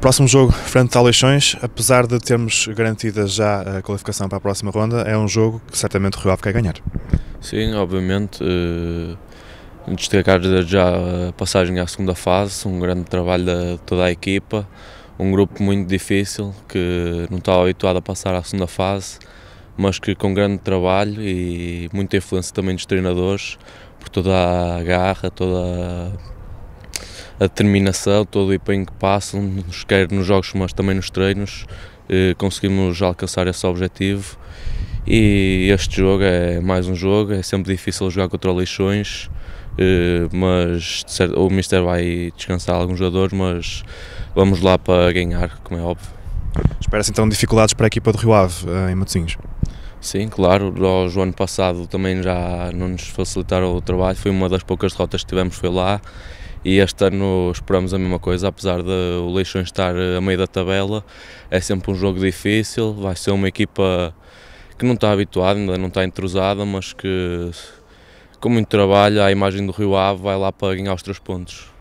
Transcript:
O próximo jogo, frente a Leixões, apesar de termos garantida já a qualificação para a próxima ronda, é um jogo que certamente o Rio Ave quer ganhar. Sim, obviamente. Uh, destacar já a passagem à segunda fase, um grande trabalho de toda a equipa, um grupo muito difícil que não está habituado a passar à segunda fase, mas que com grande trabalho e muita influência também dos treinadores, por toda a garra, toda a a determinação, todo o empenho que passam, quer nos jogos, mas também nos treinos, eh, conseguimos alcançar esse objetivo. E este jogo é mais um jogo, é sempre difícil jogar contra lixões, eh, mas o Mister vai descansar alguns jogadores, mas vamos lá para ganhar, como é óbvio. Espera-se então dificuldades para a equipa do Rio Ave eh, em Matosinhos? Sim, claro. Nós, o ano passado também já não nos facilitaram o trabalho. Foi uma das poucas derrotas que tivemos, foi lá. E este ano esperamos a mesma coisa, apesar de o Leixões estar a meio da tabela. É sempre um jogo difícil. Vai ser uma equipa que não está habituada, ainda não está entrosada, mas que com muito trabalho, à imagem do Rio Ave, vai lá para ganhar os três pontos.